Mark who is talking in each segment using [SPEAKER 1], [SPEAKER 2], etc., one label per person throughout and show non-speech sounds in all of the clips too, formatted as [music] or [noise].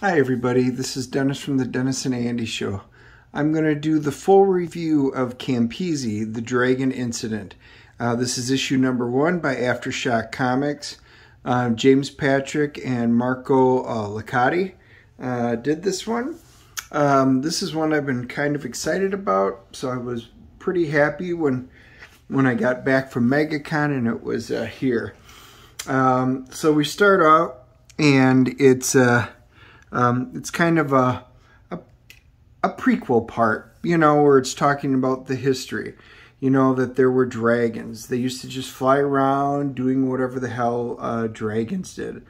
[SPEAKER 1] Hi everybody, this is Dennis from the Dennis and Andy Show. I'm going to do the full review of Campese, the Dragon Incident. Uh, this is issue number one by Aftershock Comics. Uh, James Patrick and Marco uh, Licati uh, did this one. Um, this is one I've been kind of excited about, so I was pretty happy when when I got back from MegaCon and it was uh, here. Um, so we start out, and it's... Uh, um, it's kind of a, a, a prequel part, you know, where it's talking about the history. You know, that there were dragons. They used to just fly around doing whatever the hell uh, dragons did.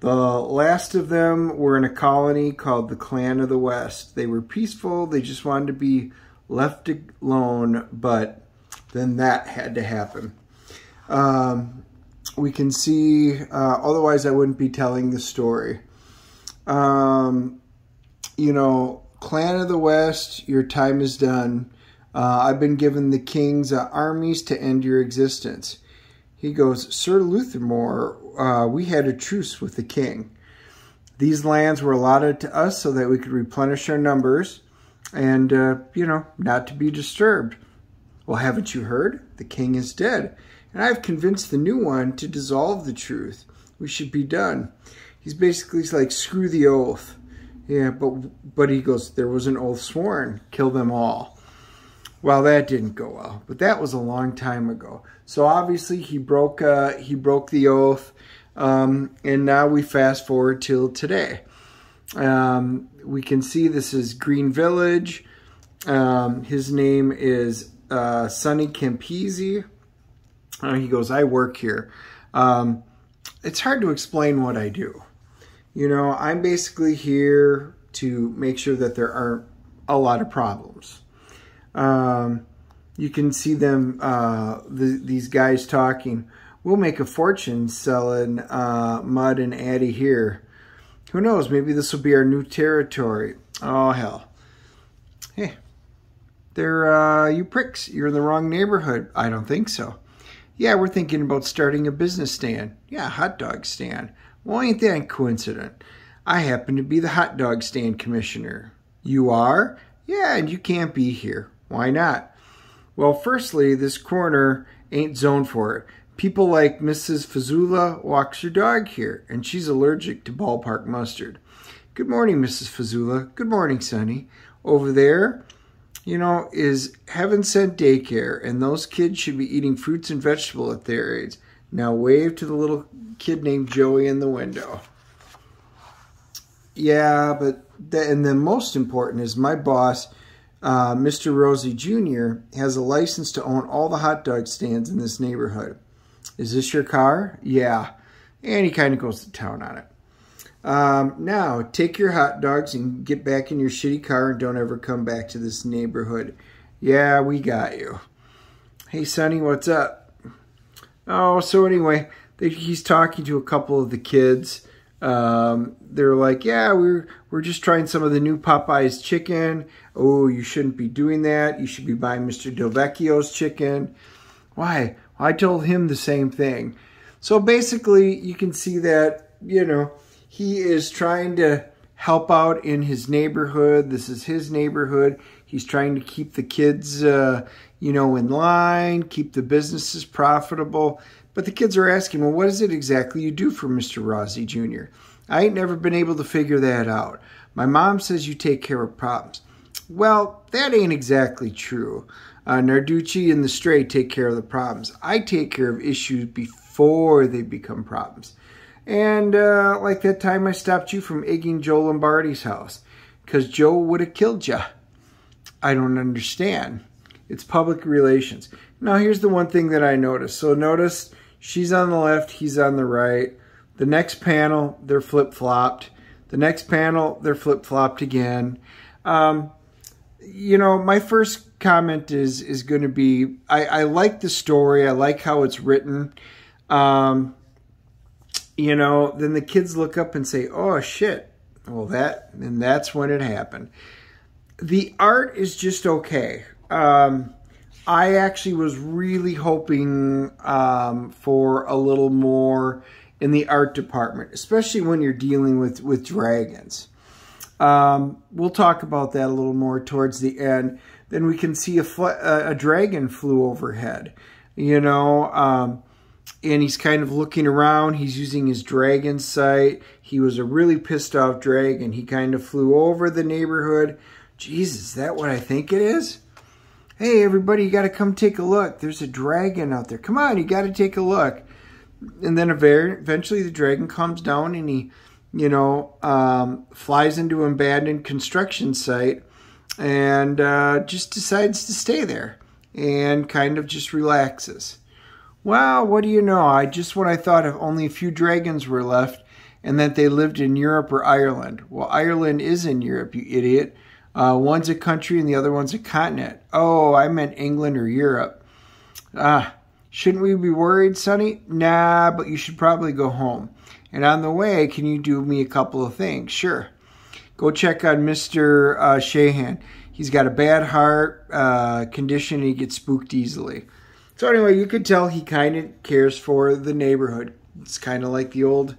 [SPEAKER 1] The last of them were in a colony called the Clan of the West. They were peaceful. They just wanted to be left alone, but then that had to happen. Um, we can see, uh, otherwise I wouldn't be telling the story. Um, you know, Clan of the West, your time is done. Uh, I've been given the king's uh, armies to end your existence. He goes, Sir Luthermore, uh, we had a truce with the king. These lands were allotted to us so that we could replenish our numbers and, uh, you know, not to be disturbed. Well, haven't you heard? The king is dead, and I have convinced the new one to dissolve the truth. We should be done he's basically like, screw the oath. Yeah, but, but he goes, there was an oath sworn, kill them all. Well, that didn't go well, but that was a long time ago. So obviously he broke, uh, he broke the oath. Um, and now we fast forward till today. Um, we can see this is Green Village. Um, his name is uh, Sonny Campese. Uh, he goes, I work here. Um, it's hard to explain what I do you know, I'm basically here to make sure that there aren't a lot of problems. Um, you can see them, uh, the, these guys talking. We'll make a fortune selling uh, Mud and Addy here. Who knows? Maybe this will be our new territory. Oh, hell. Hey, they're, uh, you pricks. You're in the wrong neighborhood. I don't think so. Yeah, we're thinking about starting a business stand. Yeah, hot dog stand. Well, ain't that coincident? I happen to be the hot dog stand commissioner. You are? Yeah, and you can't be here. Why not? Well, firstly, this corner ain't zoned for it. People like Mrs. Fazula walks her dog here, and she's allergic to ballpark mustard. Good morning, Mrs. Fazula. Good morning, Sonny. Over there, you know, is heaven sent daycare, and those kids should be eating fruits and vegetables at their age. Now wave to the little kid named Joey in the window. Yeah, but the, and then most important is my boss, uh, Mr. Rosie Jr., has a license to own all the hot dog stands in this neighborhood. Is this your car? Yeah. And he kind of goes to town on it. Um, now, take your hot dogs and get back in your shitty car and don't ever come back to this neighborhood. Yeah, we got you. Hey, Sonny, what's up? Oh, so anyway, they, he's talking to a couple of the kids. Um, they're like, yeah, we're we're just trying some of the new Popeyes chicken. Oh, you shouldn't be doing that. You should be buying Mr. Delvecchio's chicken. Why? I told him the same thing. So basically, you can see that you know he is trying to help out in his neighborhood. This is his neighborhood. He's trying to keep the kids, uh, you know, in line, keep the businesses profitable. But the kids are asking, well, what is it exactly you do for Mr. Rossi Jr.? I ain't never been able to figure that out. My mom says you take care of problems. Well, that ain't exactly true. Uh, Narducci and the Stray take care of the problems. I take care of issues before they become problems. And uh, like that time I stopped you from egging Joe Lombardi's house because Joe would have killed you. I don't understand. It's public relations. Now, here's the one thing that I noticed. So notice she's on the left, he's on the right. The next panel, they're flip-flopped. The next panel, they're flip-flopped again. Um, you know, my first comment is is going to be, I, I like the story. I like how it's written. Um, you know, then the kids look up and say, oh, shit. Well, that, and that's when it happened. The art is just okay. Um, I actually was really hoping um, for a little more in the art department, especially when you're dealing with, with dragons. Um, we'll talk about that a little more towards the end. Then we can see a, uh, a dragon flew overhead. You know, um, and he's kind of looking around. He's using his dragon sight. He was a really pissed off dragon. He kind of flew over the neighborhood. Jesus, that what I think it is? Hey, everybody, you got to come take a look. There's a dragon out there. Come on, you got to take a look. And then eventually the dragon comes down and he, you know, um, flies into an abandoned construction site and uh, just decides to stay there and kind of just relaxes. Well, what do you know? I just when I thought of only a few dragons were left and that they lived in Europe or Ireland. Well, Ireland is in Europe, you idiot. Uh, one's a country and the other one's a continent. Oh, I meant England or Europe. Ah, shouldn't we be worried, Sonny? Nah, but you should probably go home. And on the way, can you do me a couple of things? Sure. Go check on Mr. Uh, Shahan. He's got a bad heart uh, condition he gets spooked easily. So anyway, you could tell he kind of cares for the neighborhood. It's kind of like the old,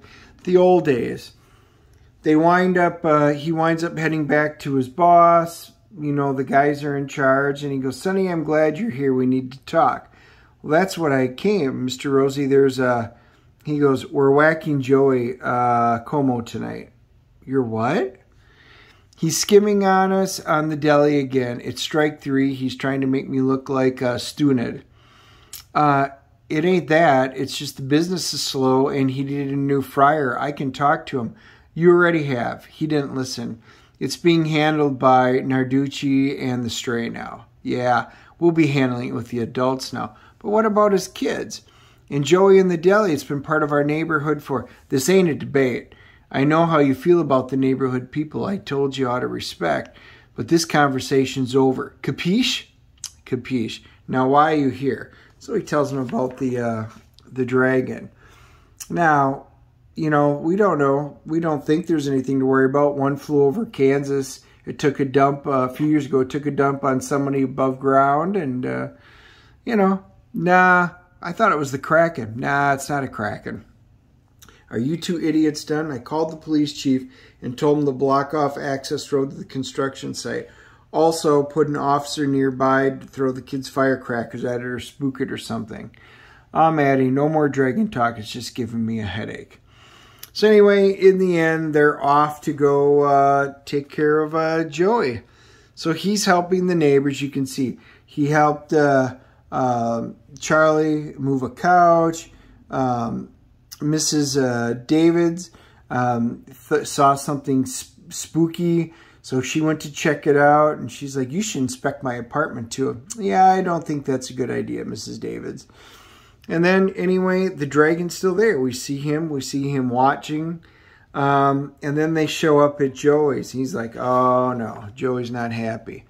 [SPEAKER 1] the old days. They wind up. Uh, he winds up heading back to his boss. You know, the guys are in charge, and he goes, "Sonny, I'm glad you're here. We need to talk." Well, that's what I came, Mr. Rosie. There's a. He goes, "We're whacking Joey uh, Como tonight." You're what? He's skimming on us on the deli again. It's strike three. He's trying to make me look like a student. Uh, it ain't that. It's just the business is slow and he needed a new fryer. I can talk to him. You already have. He didn't listen. It's being handled by Narducci and the stray now. Yeah, we'll be handling it with the adults now. But what about his kids? And Joey and the deli, it's been part of our neighborhood for this ain't a debate. I know how you feel about the neighborhood people. I told you how to respect. But this conversation's over. Capiche? Capiche. Now, why are you here? So he tells him about the uh, the dragon. Now, you know, we don't know. We don't think there's anything to worry about. One flew over Kansas. It took a dump uh, a few years ago. It took a dump on somebody above ground, and uh, you know, nah. I thought it was the kraken. Nah, it's not a kraken. Are you two idiots done? I called the police chief and told him to block off access road to the construction site also put an officer nearby to throw the kids firecrackers at it or spook it or something. I'm ah, adding no more dragon talk. It's just giving me a headache. So anyway, in the end, they're off to go uh, take care of uh, Joey. So he's helping the neighbors. You can see he helped uh, um, Charlie move a couch. Um, Mrs. Uh, Davids um, saw something sp spooky so she went to check it out and she's like, You should inspect my apartment too. Yeah, I don't think that's a good idea, Mrs. Davids. And then, anyway, the dragon's still there. We see him, we see him watching. Um, and then they show up at Joey's. He's like, Oh no, Joey's not happy.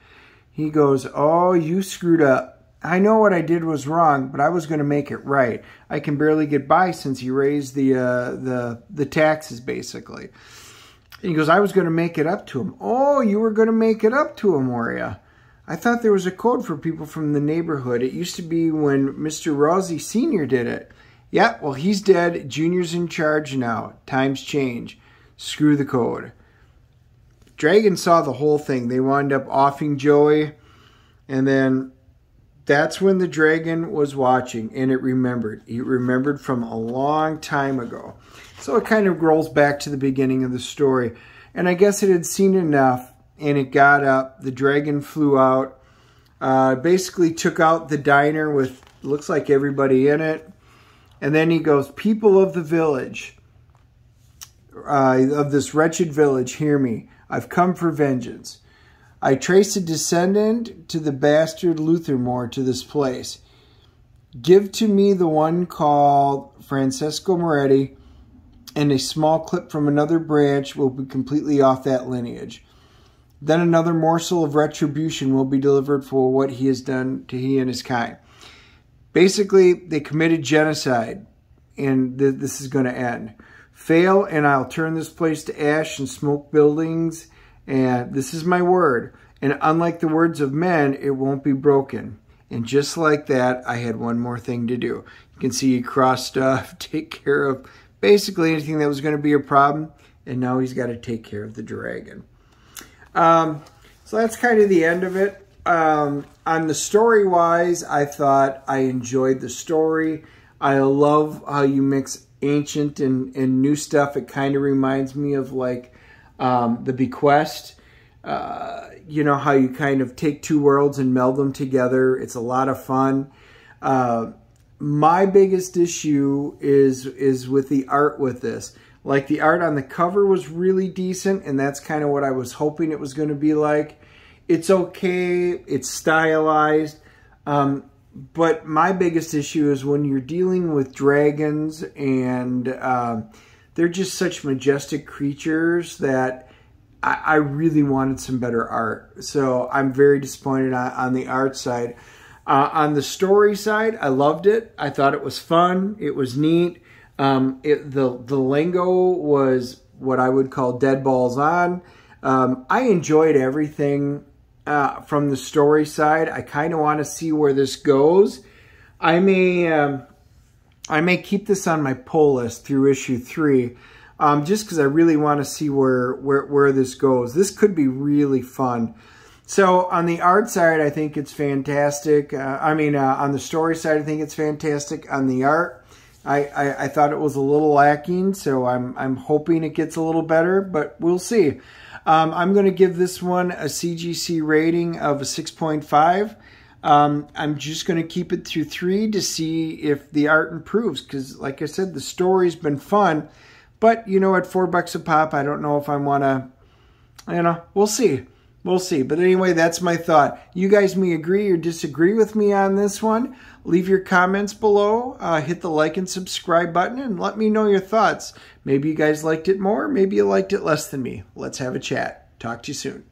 [SPEAKER 1] He goes, Oh, you screwed up. I know what I did was wrong, but I was going to make it right. I can barely get by since you raised the uh, the the taxes, basically he goes, I was going to make it up to him. Oh, you were going to make it up to him, were you? I thought there was a code for people from the neighborhood. It used to be when Mr. Rossi Sr. did it. Yeah, well, he's dead. Junior's in charge now. Times change. Screw the code. Dragon saw the whole thing. They wind up offing Joey. And then that's when the dragon was watching and it remembered. It remembered from a long time ago. So it kind of rolls back to the beginning of the story. And I guess it had seen enough and it got up. The dragon flew out, uh, basically took out the diner with looks like everybody in it. And then he goes, People of the village, uh, of this wretched village, hear me. I've come for vengeance. I trace a descendant to the bastard Luthermore to this place. Give to me the one called Francesco Moretti, and a small clip from another branch will be completely off that lineage. Then another morsel of retribution will be delivered for what he has done to he and his kind. Basically, they committed genocide, and th this is going to end. Fail, and I'll turn this place to ash and smoke buildings and this is my word. And unlike the words of men, it won't be broken. And just like that, I had one more thing to do. You can see he crossed off, [laughs] take care of basically anything that was going to be a problem. And now he's got to take care of the dragon. Um, so that's kind of the end of it. Um, on the story wise, I thought I enjoyed the story. I love how you mix ancient and, and new stuff. It kind of reminds me of like um, the bequest uh, you know how you kind of take two worlds and meld them together it's a lot of fun uh, my biggest issue is is with the art with this like the art on the cover was really decent and that's kind of what i was hoping it was going to be like it's okay it's stylized um, but my biggest issue is when you're dealing with dragons and um, they're just such majestic creatures that I, I really wanted some better art. So I'm very disappointed on, on the art side. Uh, on the story side, I loved it. I thought it was fun. It was neat. Um, it, the the lingo was what I would call dead balls on. Um, I enjoyed everything uh, from the story side. I kind of want to see where this goes. I may um, I may keep this on my pull list through issue three, um, just because I really want to see where, where, where this goes. This could be really fun. So on the art side, I think it's fantastic. Uh, I mean, uh, on the story side, I think it's fantastic. On the art, I, I, I, thought it was a little lacking, so I'm, I'm hoping it gets a little better, but we'll see. Um, I'm going to give this one a CGC rating of a 6.5. Um, I'm just going to keep it through three to see if the art improves because, like I said, the story's been fun. But, you know, at four bucks a pop, I don't know if I want to, you know, we'll see. We'll see. But anyway, that's my thought. You guys may agree or disagree with me on this one. Leave your comments below. Uh, hit the like and subscribe button and let me know your thoughts. Maybe you guys liked it more. Maybe you liked it less than me. Let's have a chat. Talk to you soon.